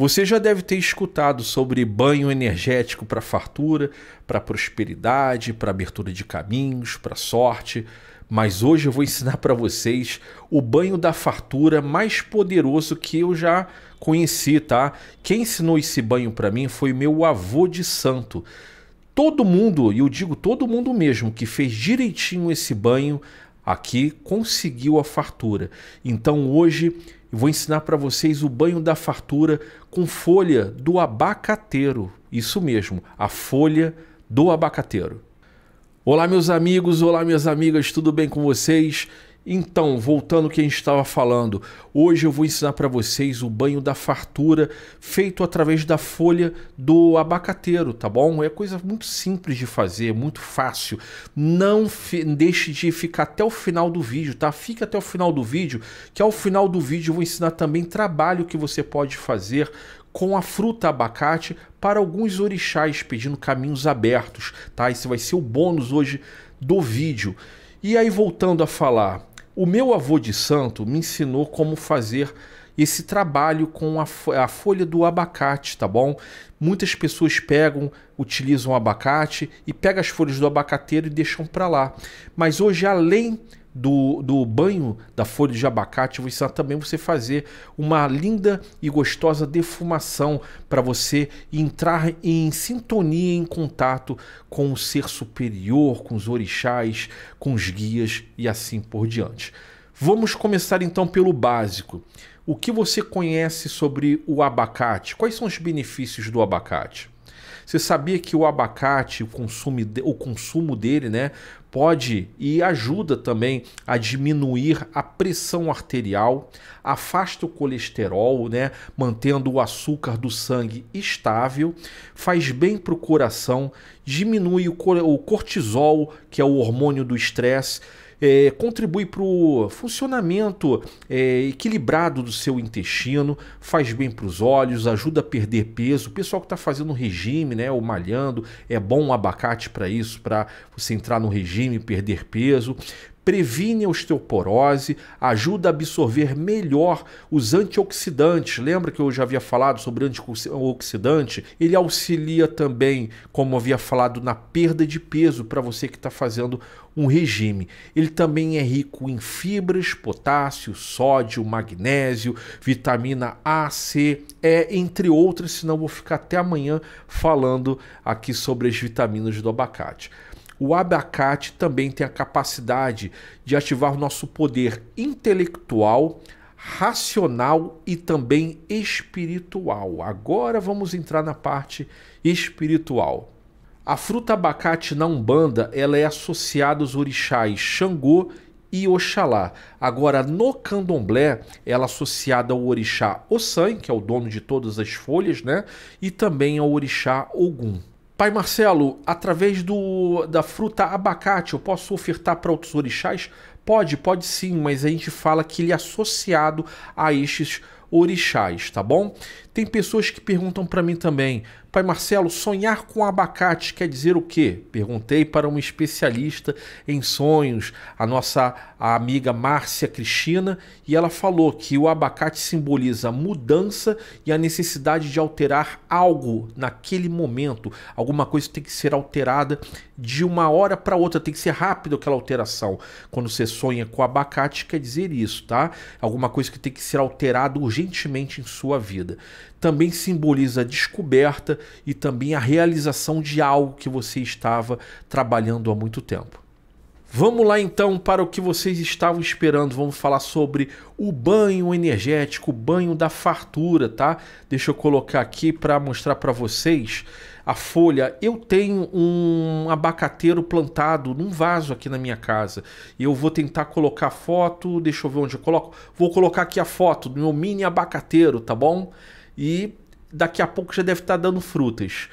Você já deve ter escutado sobre banho energético para fartura, para prosperidade, para abertura de caminhos, para sorte, mas hoje eu vou ensinar para vocês o banho da fartura mais poderoso que eu já conheci, tá? Quem ensinou esse banho para mim foi meu avô de santo. Todo mundo, e eu digo todo mundo mesmo, que fez direitinho esse banho, Aqui conseguiu a fartura. Então hoje vou ensinar para vocês o banho da fartura com folha do abacateiro. Isso mesmo, a folha do abacateiro. Olá meus amigos, olá minhas amigas, tudo bem com vocês? Então, voltando ao que a gente estava falando, hoje eu vou ensinar para vocês o banho da fartura feito através da folha do abacateiro, tá bom? É coisa muito simples de fazer, muito fácil. Não deixe de ficar até o final do vídeo, tá? Fica até o final do vídeo, que ao final do vídeo eu vou ensinar também trabalho que você pode fazer com a fruta abacate para alguns orixás pedindo caminhos abertos, tá? Esse vai ser o bônus hoje do vídeo. E aí voltando a falar, o meu avô de santo me ensinou como fazer esse trabalho com a, a, folha do abacate, tá bom? Muitas pessoas pegam, utilizam abacate e pegam as folhas do abacateiro e deixam para lá. Mas hoje, além do, do banho da folha de abacate, vou ensinar também você fazer uma linda e gostosa defumação para você entrar em sintonia, em contato com o ser superior, com os orixás, com os guias e assim por diante. Vamos começar então pelo básico. O que você conhece sobre o abacate? Quais são os benefícios do abacate? Você sabia que o abacate, o consumo, o consumo dele, né, pode e ajuda também a diminuir a pressão arterial, afasta o colesterol, né, mantendo o açúcar do sangue estável, faz bem para o coração, diminui o cortisol, que é o hormônio do estresse é, contribui para o funcionamento é, equilibrado do seu intestino, faz bem para os olhos, ajuda a perder peso. O pessoal que está fazendo regime, né, ou malhando, é bom um abacate para isso, para você entrar no regime, e perder peso previne a osteoporose, ajuda a absorver melhor os antioxidantes. Lembra que eu já havia falado sobre antioxidante? Ele auxilia também, como havia falado, na perda de peso para você que está fazendo um regime. Ele também é rico em fibras, potássio, sódio, magnésio, vitamina A, C, E, entre outras, senão vou ficar até amanhã falando aqui sobre as vitaminas do abacate o abacate também tem a capacidade de ativar o nosso poder intelectual, racional e também espiritual. Agora vamos entrar na parte espiritual. A fruta abacate na Umbanda ela é associada aos orixás Xangô e Oxalá. Agora, no candomblé, ela é associada ao orixá Ossan, que é o dono de todas as folhas, né? E também ao orixá Ogum. Pai Marcelo, através do, da fruta abacate, eu posso ofertar para outros orixás? Pode, pode sim, mas a gente fala que ele é associado a estes orixás, tá bom? Tem pessoas que perguntam para mim também, Pai Marcelo, sonhar com abacate quer dizer o quê? Perguntei para uma especialista em sonhos, a nossa a amiga Márcia Cristina, e ela falou que o abacate simboliza mudança e a necessidade de alterar algo naquele momento. Alguma coisa tem que ser alterada de uma hora para outra, tem que ser rápido aquela alteração. Quando você sonha com abacate, quer dizer isso, tá? Alguma coisa que tem que ser alterada urgentemente em sua vida também simboliza a descoberta e também a realização de algo que você estava trabalhando há muito tempo. Vamos lá então para o que vocês estavam esperando. Vamos falar sobre o banho energético, o banho da fartura, tá? Deixa eu colocar aqui para mostrar para vocês a folha. Eu tenho um abacateiro plantado num vaso aqui na minha casa. eu vou tentar colocar a foto. Deixa eu ver onde eu coloco. Vou colocar aqui a foto do meu mini abacateiro, tá bom? e daqui a pouco já deve estar tá dando frutas.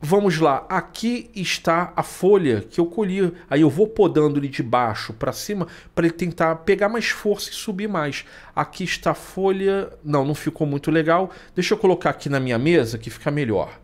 Vamos lá, aqui está a folha que eu colhi. Aí eu vou podando ele de baixo para cima para ele tentar pegar mais força e subir mais. Aqui está a folha. Não, não ficou muito legal. Deixa eu colocar aqui na minha mesa que fica melhor.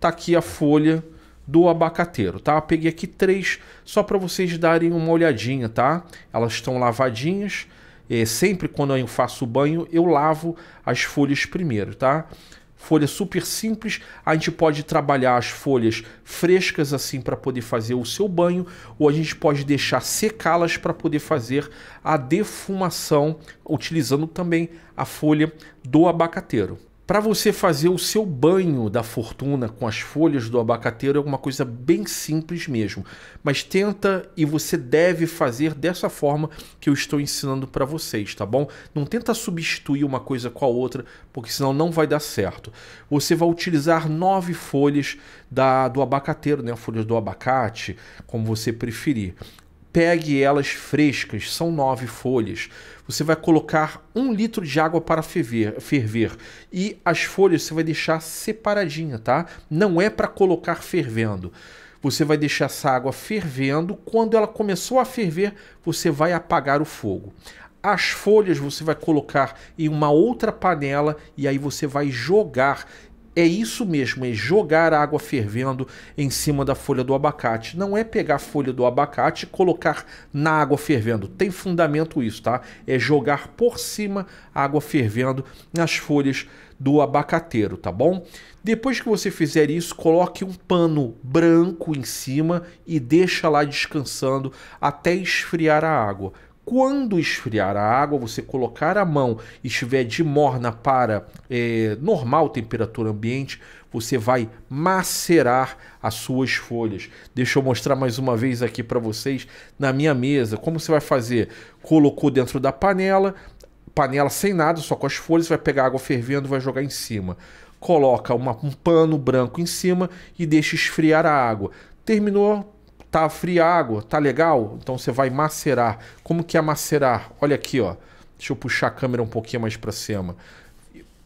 Tá aqui a folha do abacateiro, tá? peguei aqui três só para vocês darem uma olhadinha, tá? Elas estão lavadinhas. É, sempre quando eu faço o banho, eu lavo as folhas primeiro, tá? Folha super simples, a gente pode trabalhar as folhas frescas assim para poder fazer o seu banho, ou a gente pode deixar secá-las para poder fazer a defumação, utilizando também a folha do abacateiro. Para você fazer o seu banho da fortuna com as folhas do abacateiro é uma coisa bem simples mesmo, mas tenta e você deve fazer dessa forma que eu estou ensinando para vocês, tá bom? Não tenta substituir uma coisa com a outra, porque senão não vai dar certo. Você vai utilizar nove folhas da, do abacateiro, né? Folhas do abacate, como você preferir pegue elas frescas, são nove folhas. Você vai colocar um litro de água para ferver, ferver e as folhas você vai deixar separadinha, tá? Não é para colocar fervendo. Você vai deixar essa água fervendo. Quando ela começou a ferver, você vai apagar o fogo. As folhas você vai colocar em uma outra panela e aí você vai jogar é isso mesmo, é jogar a água fervendo em cima da folha do abacate. Não é pegar a folha do abacate e colocar na água fervendo. Tem fundamento isso, tá? É jogar por cima a água fervendo nas folhas do abacateiro, tá bom? Depois que você fizer isso, coloque um pano branco em cima e deixa lá descansando até esfriar a água. Quando esfriar a água, você colocar a mão e estiver de morna para é, normal temperatura ambiente, você vai macerar as suas folhas. Deixa eu mostrar mais uma vez aqui para vocês na minha mesa. Como você vai fazer? Colocou dentro da panela, panela sem nada, só com as folhas, você vai pegar água fervendo e vai jogar em cima. Coloca uma, um pano branco em cima e deixa esfriar a água. Terminou, Tá fria a água, tá legal? Então você vai macerar. Como que é macerar? Olha aqui, ó. Deixa eu puxar a câmera um pouquinho mais para cima.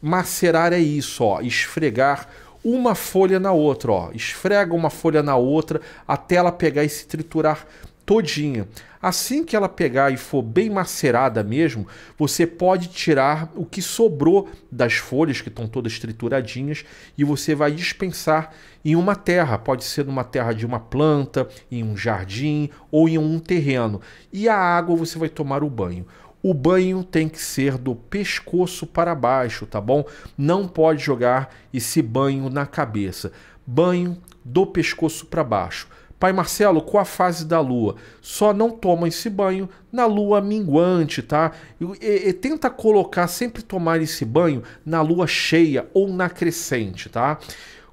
Macerar é isso, ó, esfregar uma folha na outra, ó. Esfrega uma folha na outra até ela pegar e se triturar todinha. Assim que ela pegar e for bem macerada mesmo, você pode tirar o que sobrou das folhas que estão todas trituradinhas e você vai dispensar em uma terra, pode ser numa terra de uma planta, em um jardim ou em um terreno. E a água você vai tomar o banho. O banho tem que ser do pescoço para baixo, tá bom? Não pode jogar esse banho na cabeça. Banho do pescoço para baixo. Pai Marcelo, com a fase da lua, só não toma esse banho na lua minguante, tá? E, e, tenta colocar sempre tomar esse banho na lua cheia ou na crescente, tá?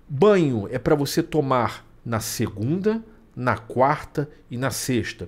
Banho é para você tomar na segunda, na quarta e na sexta.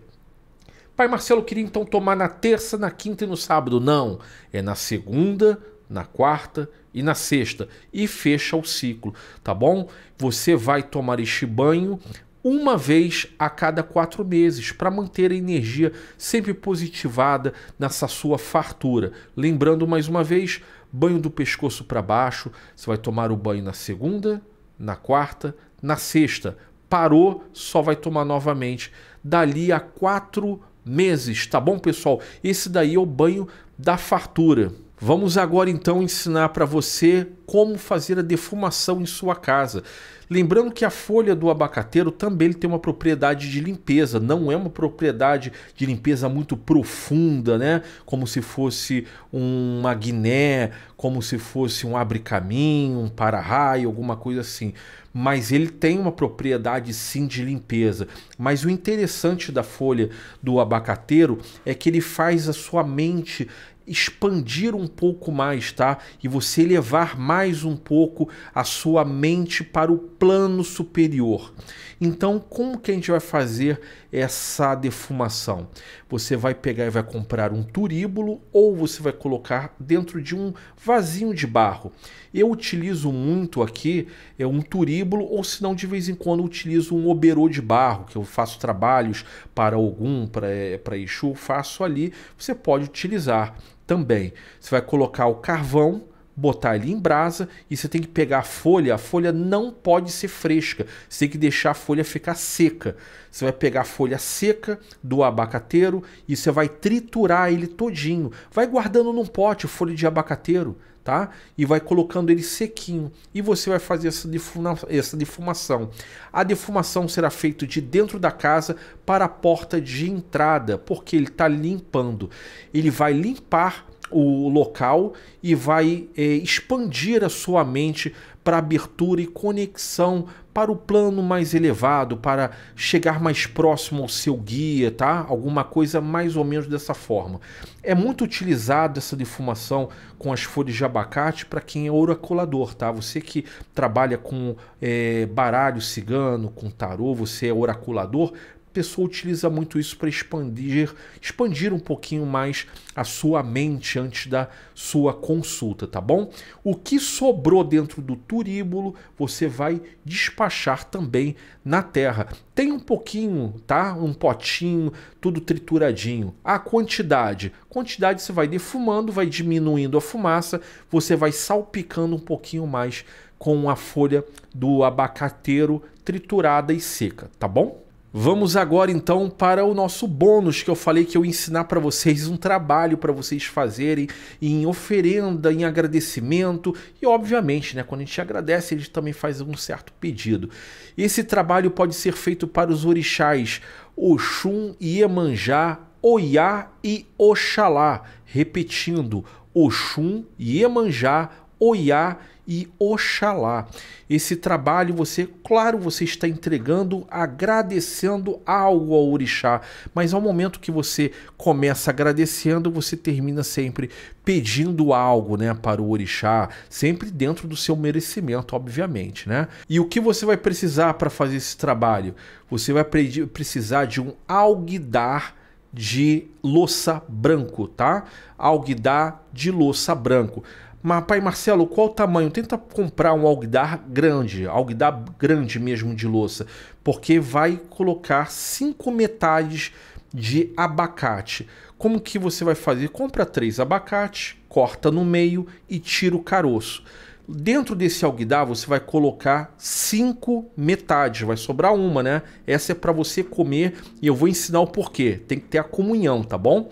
Pai Marcelo queria então tomar na terça, na quinta e no sábado. Não, é na segunda, na quarta e na sexta e fecha o ciclo, tá bom? Você vai tomar este banho uma vez a cada quatro meses para manter a energia sempre positivada nessa sua fartura. Lembrando mais uma vez, banho do pescoço para baixo. Você vai tomar o banho na segunda, na quarta, na sexta. Parou, só vai tomar novamente dali a quatro meses, tá bom, pessoal? Esse daí é o banho da fartura. Vamos agora então ensinar para você como fazer a defumação em sua casa. Lembrando que a folha do abacateiro também tem uma propriedade de limpeza, não é uma propriedade de limpeza muito profunda, né? Como se fosse um magné, como se fosse um abre-caminho, um para-raio, alguma coisa assim. Mas ele tem uma propriedade sim de limpeza. Mas o interessante da folha do abacateiro é que ele faz a sua mente expandir um pouco mais, tá? E você elevar mais um pouco a sua mente para o plano superior. Então, como que a gente vai fazer essa defumação? Você vai pegar e vai comprar um turíbulo ou você vai colocar dentro de um vasinho de barro. Eu utilizo muito aqui é um turíbulo ou se não de vez em quando utilizo um oberô de barro, que eu faço trabalhos para algum, para é, para Exu, faço ali, você pode utilizar também. Você vai colocar o carvão, botar ele em brasa e você tem que pegar a folha. A folha não pode ser fresca, você tem que deixar a folha ficar seca. Você vai pegar a folha seca do abacateiro e você vai triturar ele todinho. Vai guardando num pote folha de abacateiro tá? E vai colocando ele sequinho e você vai fazer essa, difuma essa defumação. A defumação será feita de dentro da casa para a porta de entrada, porque ele está limpando. Ele vai limpar o local e vai é, expandir a sua mente para abertura e conexão para o plano mais elevado, para chegar mais próximo ao seu guia, tá? Alguma coisa mais ou menos dessa forma. É muito utilizado essa defumação com as folhas de abacate para quem é oraculador, tá? Você que trabalha com é, baralho cigano, com tarô, você é oraculador, pessoa utiliza muito isso para expandir, expandir um pouquinho mais a sua mente antes da sua consulta, tá bom? O que sobrou dentro do turíbulo, você vai despachar também na terra. Tem um pouquinho, tá? Um potinho, tudo trituradinho. A quantidade, quantidade você vai defumando, vai diminuindo a fumaça, você vai salpicando um pouquinho mais com a folha do abacateiro triturada e seca, tá bom? Vamos agora então para o nosso bônus que eu falei que eu ia ensinar para vocês um trabalho para vocês fazerem em oferenda, em agradecimento e obviamente, né, quando a gente agradece, a gente também faz um certo pedido. Esse trabalho pode ser feito para os orixás Oxum, Iemanjá, Oiá e Oxalá, repetindo Oxum, Iemanjá, Oiá e Oxalá. Esse trabalho você, claro, você está entregando, agradecendo algo ao orixá, mas ao momento que você começa agradecendo, você termina sempre pedindo algo, né, para o orixá, sempre dentro do seu merecimento, obviamente, né? E o que você vai precisar para fazer esse trabalho? Você vai precisar de um alguidar de louça branco, tá? Alguidar de louça branco. Mas, pai Marcelo, qual o tamanho? Tenta comprar um alguidar grande, alguidar grande mesmo de louça, porque vai colocar cinco metades de abacate. Como que você vai fazer? Compra três abacates, corta no meio e tira o caroço. Dentro desse alguidar você vai colocar cinco metades, vai sobrar uma, né? Essa é para você comer e eu vou ensinar o porquê. Tem que ter a comunhão, tá bom?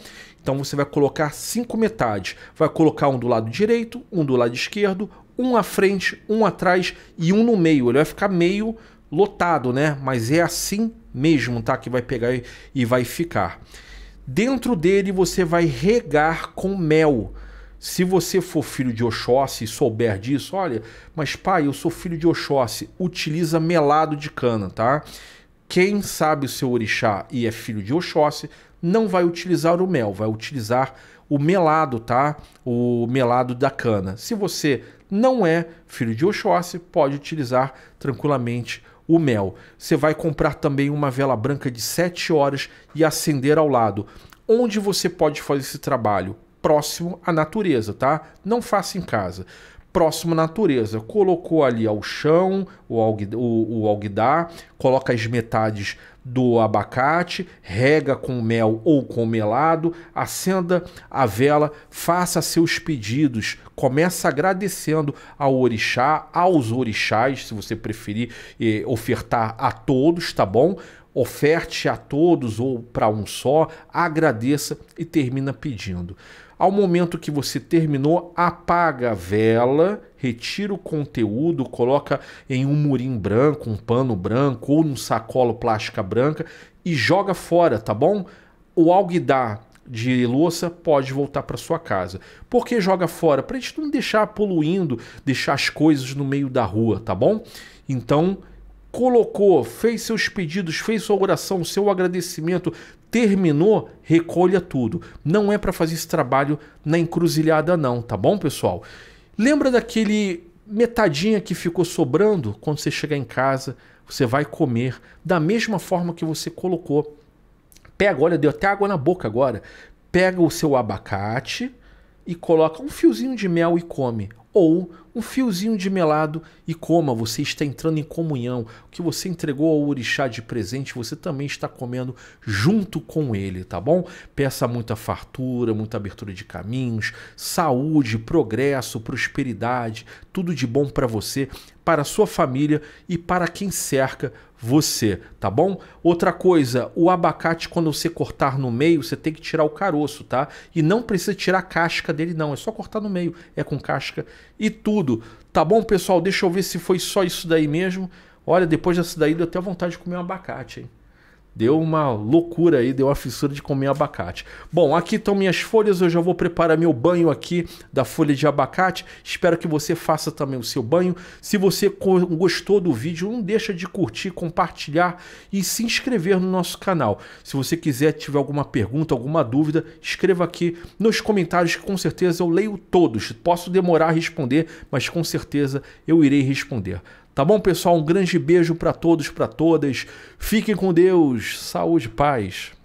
Então você vai colocar cinco metades. Vai colocar um do lado direito, um do lado esquerdo, um à frente, um atrás e um no meio. Ele vai ficar meio lotado, né? Mas é assim mesmo, tá? Que vai pegar e vai ficar. Dentro dele você vai regar com mel. Se você for filho de Oxóssi e souber disso, olha, mas pai, eu sou filho de Oxóssi, utiliza melado de cana, tá? Quem sabe o seu orixá e é filho de Oxóssi não vai utilizar o mel, vai utilizar o melado, tá? O melado da cana. Se você não é filho de Oxóssi, pode utilizar tranquilamente o mel. Você vai comprar também uma vela branca de 7 horas e acender ao lado. Onde você pode fazer esse trabalho? Próximo à natureza, tá? Não faça em casa próximo à natureza. Colocou ali ao chão, o, alg, o, o alguidar, coloca as metades do abacate, rega com mel ou com melado, acenda a vela, faça seus pedidos, começa agradecendo ao orixá, aos orixás, se você preferir eh, ofertar a todos, tá bom? Oferte a todos ou para um só, agradeça e termina pedindo. Ao momento que você terminou, apaga a vela, retira o conteúdo, coloca em um murim branco, um pano branco ou num sacolo plástica branca e joga fora, tá bom? O alguidar de louça pode voltar para sua casa. Por que joga fora? Para a gente não deixar poluindo, deixar as coisas no meio da rua, tá bom? Então, colocou, fez seus pedidos, fez sua oração, seu agradecimento, terminou, recolha tudo. Não é para fazer esse trabalho na encruzilhada não, tá bom, pessoal? Lembra daquele metadinha que ficou sobrando quando você chegar em casa, você vai comer da mesma forma que você colocou. Pega, olha, deu até água na boca agora. Pega o seu abacate e coloca um fiozinho de mel e come ou um fiozinho de melado e coma. Você está entrando em comunhão. O que você entregou ao orixá de presente, você também está comendo junto com ele, tá bom? Peça muita fartura, muita abertura de caminhos, saúde, progresso, prosperidade, tudo de bom para você, para a sua família e para quem cerca você, tá bom? Outra coisa, o abacate quando você cortar no meio, você tem que tirar o caroço, tá? E não precisa tirar a casca dele não, é só cortar no meio, é com casca e tudo. Tá bom, pessoal? Deixa eu ver se foi só isso daí mesmo. Olha, depois dessa daí deu até vontade de comer um abacate, hein? Deu uma loucura aí, deu uma fissura de comer abacate. Bom, aqui estão minhas folhas, eu já vou preparar meu banho aqui da folha de abacate. Espero que você faça também o seu banho. Se você gostou do vídeo, não deixa de curtir, compartilhar e se inscrever no nosso canal. Se você quiser, tiver alguma pergunta, alguma dúvida, escreva aqui nos comentários que com certeza eu leio todos. Posso demorar a responder, mas com certeza eu irei responder. Tá bom, pessoal? Um grande beijo para todos, para todas. Fiquem com Deus. Saúde, paz.